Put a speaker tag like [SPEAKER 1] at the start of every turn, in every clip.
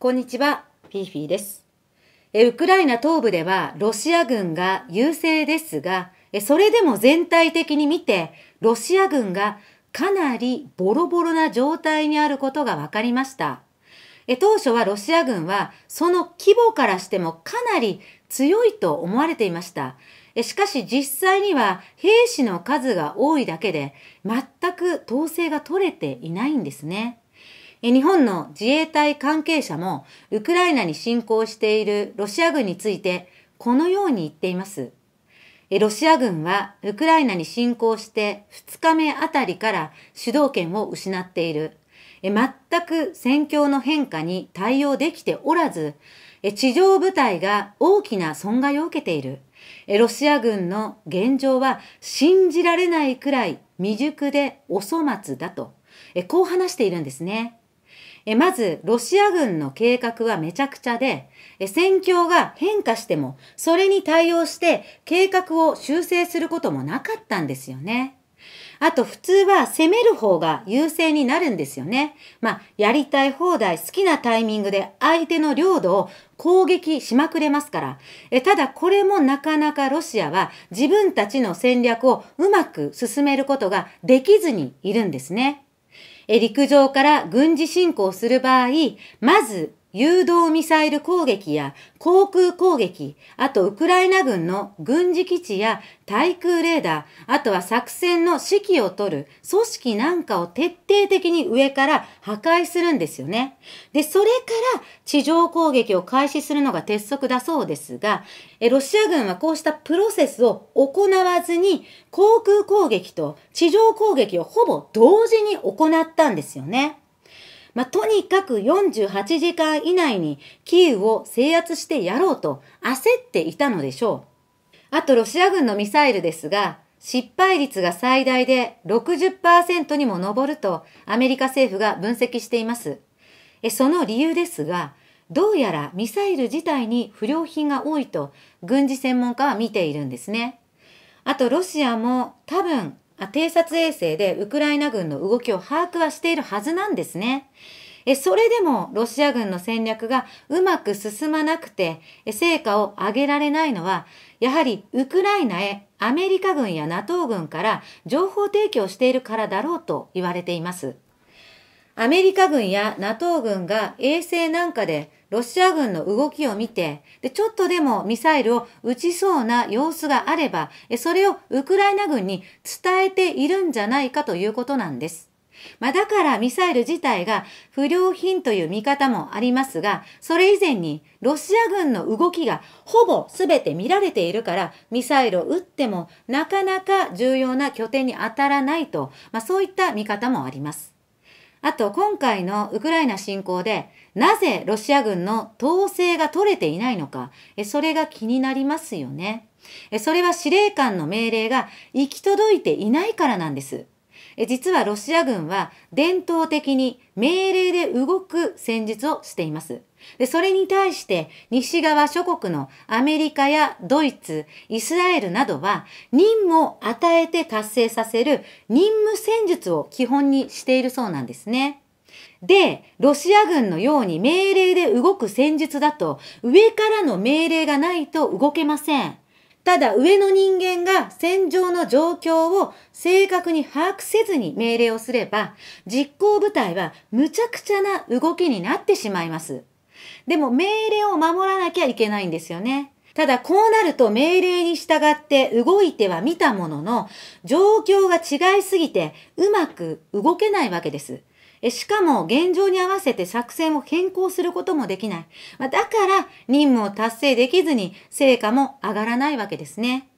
[SPEAKER 1] こんにちは、フィーフィーです。ウクライナ東部ではロシア軍が優勢ですが、それでも全体的に見て、ロシア軍がかなりボロボロな状態にあることが分かりました。当初はロシア軍はその規模からしてもかなり強いと思われていました。しかし実際には兵士の数が多いだけで全く統制が取れていないんですね。日本の自衛隊関係者もウクライナに侵攻しているロシア軍についてこのように言っています。ロシア軍はウクライナに侵攻して2日目あたりから主導権を失っている。全く戦況の変化に対応できておらず、地上部隊が大きな損害を受けている。ロシア軍の現状は信じられないくらい未熟でお粗末だと、こう話しているんですね。えまず、ロシア軍の計画はめちゃくちゃで、え戦況が変化しても、それに対応して計画を修正することもなかったんですよね。あと普通は攻める方が優勢になるんですよね。まあ、やりたい放題好きなタイミングで相手の領土を攻撃しまくれますから。えただこれもなかなかロシアは自分たちの戦略をうまく進めることができずにいるんですね。陸上から軍事侵攻する場合、まず誘導ミサイル攻撃や航空攻撃、あとウクライナ軍の軍事基地や対空レーダー、あとは作戦の指揮を取る組織なんかを徹底的に上から破壊するんですよね。で、それから地上攻撃を開始するのが鉄則だそうですが、えロシア軍はこうしたプロセスを行わずに航空攻撃と地上攻撃をほぼ同時に行ったんですよね。まあ、とにかく48時間以内にキーウを制圧してやろうと焦っていたのでしょう。あとロシア軍のミサイルですが、失敗率が最大で60%にも上るとアメリカ政府が分析しています。その理由ですが、どうやらミサイル自体に不良品が多いと軍事専門家は見ているんですね。あとロシアも多分偵察衛星でウクライナ軍の動きを把握はしているはずなんですね。えそれでもロシア軍の戦略がうまく進まなくて成果を上げられないのはやはりウクライナへアメリカ軍や NATO 軍から情報提供しているからだろうと言われています。アメリカ軍や NATO 軍が衛星なんかでロシア軍の動きを見て、で、ちょっとでもミサイルを撃ちそうな様子があれば、それをウクライナ軍に伝えているんじゃないかということなんです。まあ、だからミサイル自体が不良品という見方もありますが、それ以前にロシア軍の動きがほぼ全て見られているから、ミサイルを撃ってもなかなか重要な拠点に当たらないと、まあ、そういった見方もあります。あと今回のウクライナ侵攻でなぜロシア軍の統制が取れていないのか、それが気になりますよね。それは司令官の命令が行き届いていないからなんです。実はロシア軍は伝統的に命令で動く戦術をしています。で、それに対して西側諸国のアメリカやドイツ、イスラエルなどは任務を与えて達成させる任務戦術を基本にしているそうなんですね。で、ロシア軍のように命令で動く戦術だと上からの命令がないと動けません。ただ上の人間が戦場の状況を正確に把握せずに命令をすれば、実行部隊は無茶苦茶な動きになってしまいます。でも命令を守らなきゃいけないんですよね。ただこうなると命令に従って動いてはみたものの、状況が違いすぎてうまく動けないわけです。しかも現状に合わせて作戦を変更することもできない。だから任務を達成できずに成果も上がらないわけですね。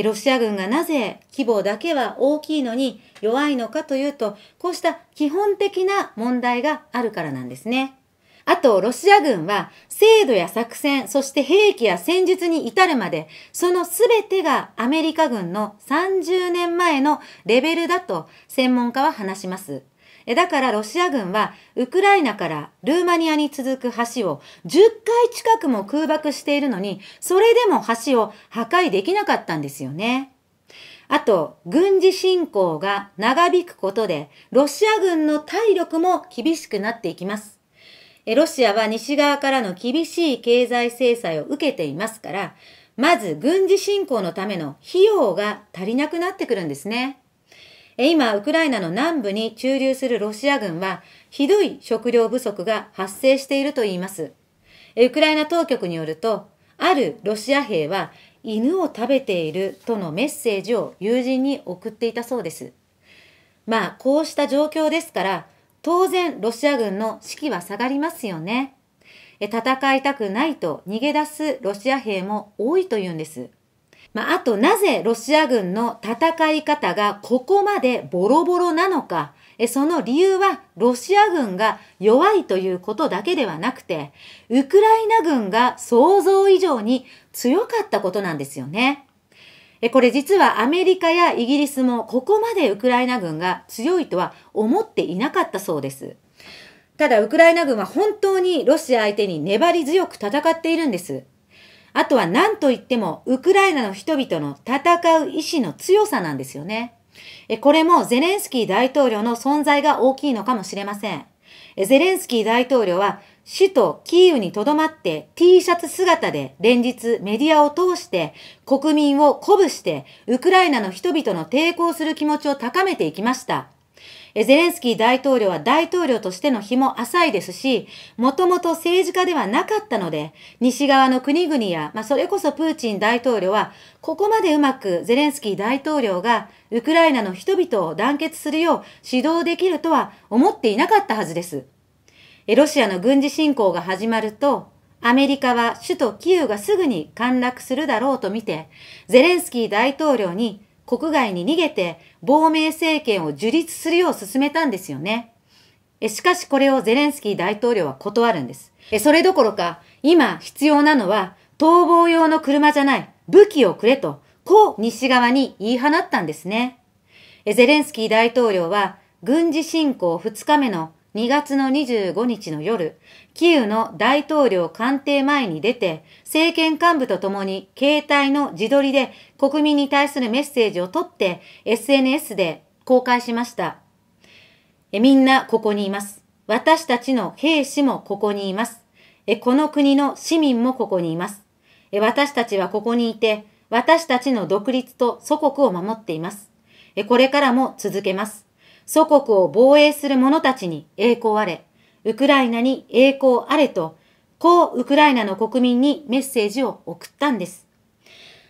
[SPEAKER 1] ロシア軍がなぜ規模だけは大きいのに弱いのかというと、こうした基本的な問題があるからなんですね。あと、ロシア軍は制度や作戦、そして兵器や戦術に至るまで、その全てがアメリカ軍の30年前のレベルだと専門家は話します。だからロシア軍はウクライナからルーマニアに続く橋を10回近くも空爆しているのに、それでも橋を破壊できなかったんですよね。あと、軍事侵攻が長引くことで、ロシア軍の体力も厳しくなっていきます。ロシアは西側からの厳しい経済制裁を受けていますから、まず軍事侵攻のための費用が足りなくなってくるんですね。今、ウクライナの南部に駐留するロシア軍は、ひどい食糧不足が発生していると言います。ウクライナ当局によると、あるロシア兵は犬を食べているとのメッセージを友人に送っていたそうです。まあ、こうした状況ですから、当然ロシア軍の士気は下がりますよね。戦いたくないと逃げ出すロシア兵も多いというんです。まあ、あとなぜロシア軍の戦い方がここまでボロボロなのか、その理由はロシア軍が弱いということだけではなくて、ウクライナ軍が想像以上に強かったことなんですよね。これ実はアメリカやイギリスもここまでウクライナ軍が強いとは思っていなかったそうです。ただウクライナ軍は本当にロシア相手に粘り強く戦っているんです。あとは何といってもウクライナの人々の戦う意志の強さなんですよね。これもゼレンスキー大統領の存在が大きいのかもしれません。ゼレンスキー大統領は首都キーウにとどまって T シャツ姿で連日メディアを通して国民を鼓舞してウクライナの人々の抵抗する気持ちを高めていきました。ゼレンスキー大統領は大統領としての日も浅いですし、もともと政治家ではなかったので、西側の国々や、まあ、それこそプーチン大統領は、ここまでうまくゼレンスキー大統領がウクライナの人々を団結するよう指導できるとは思っていなかったはずです。ロシアの軍事侵攻が始まると、アメリカは首都キーウがすぐに陥落するだろうと見て、ゼレンスキー大統領に国外に逃げて亡命政権を樹立するよう進めたんですよね。しかしこれをゼレンスキー大統領は断るんです。それどころか、今必要なのは逃亡用の車じゃない武器をくれと、こう西側に言い放ったんですね。ゼレンスキー大統領は軍事侵攻2日目の2月の25日の夜、キーウの大統領官邸前に出て、政権幹部と共に携帯の自撮りで国民に対するメッセージを取って SNS で公開しました。えみんなここにいます。私たちの兵士もここにいます。えこの国の市民もここにいます。え私たちはここにいて、私たちの独立と祖国を守っています。えこれからも続けます。祖国を防衛する者たちに栄光あれ、ウクライナに栄光あれと、こうウクライナの国民にメッセージを送ったんです。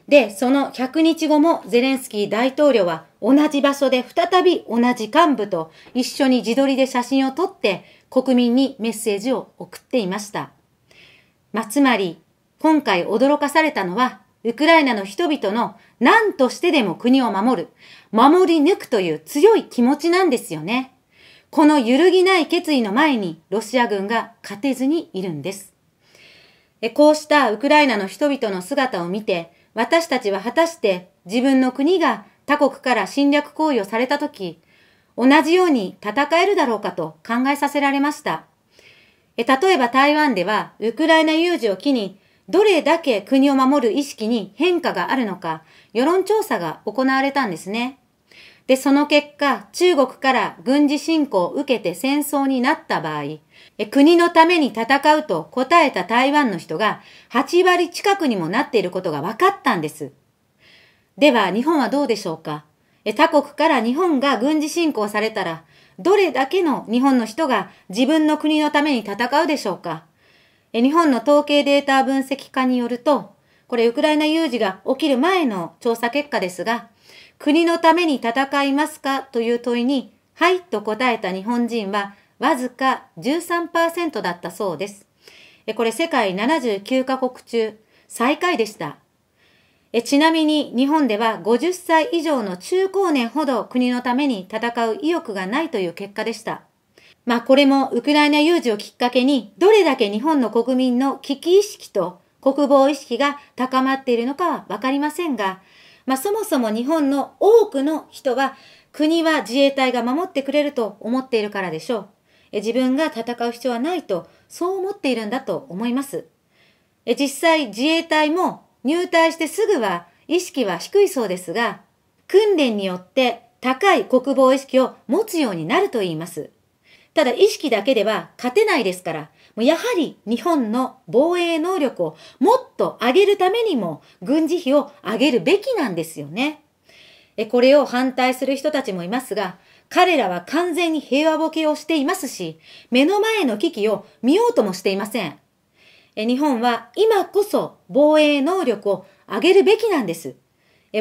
[SPEAKER 1] で、その100日後もゼレンスキー大統領は同じ場所で再び同じ幹部と一緒に自撮りで写真を撮って国民にメッセージを送っていました。まあ、つまり、今回驚かされたのは、ウクライナの人々の何としてでも国を守る、守り抜くという強い気持ちなんですよね。この揺るぎない決意の前にロシア軍が勝てずにいるんです。こうしたウクライナの人々の姿を見て、私たちは果たして自分の国が他国から侵略行為をされたとき、同じように戦えるだろうかと考えさせられました。例えば台湾では、ウクライナ有事を機に、どれだけ国を守る意識に変化があるのか、世論調査が行われたんですね。で、その結果、中国から軍事侵攻を受けて戦争になった場合、国のために戦うと答えた台湾の人が8割近くにもなっていることが分かったんです。では、日本はどうでしょうか他国から日本が軍事侵攻されたら、どれだけの日本の人が自分の国のために戦うでしょうか日本の統計データ分析家によると、これウクライナ有事が起きる前の調査結果ですが、国のために戦いますかという問いに、はいと答えた日本人は、わずか13%だったそうです。これ世界79カ国中、最下位でした。ちなみに日本では50歳以上の中高年ほど国のために戦う意欲がないという結果でした。まあこれもウクライナ有事をきっかけにどれだけ日本の国民の危機意識と国防意識が高まっているのかはわかりませんが、まあ、そもそも日本の多くの人は国は自衛隊が守ってくれると思っているからでしょう。自分が戦う必要はないと、そう思っているんだと思います。実際自衛隊も入隊してすぐは意識は低いそうですが、訓練によって高い国防意識を持つようになると言います。ただ意識だけでは勝てないですから、やはり日本の防衛能力をもっと上げるためにも軍事費を上げるべきなんですよね。これを反対する人たちもいますが、彼らは完全に平和ボケをしていますし、目の前の危機を見ようともしていません。日本は今こそ防衛能力を上げるべきなんです。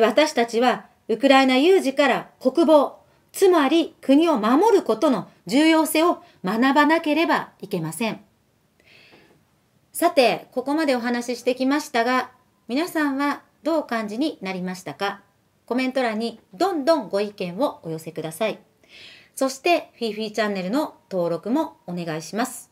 [SPEAKER 1] 私たちはウクライナ有事から国防、つまり国を守ることの重要性を学ばなければいけません。さて、ここまでお話ししてきましたが、皆さんはどう感じになりましたかコメント欄にどんどんご意見をお寄せください。そして、フィーフィーチャンネルの登録もお願いします。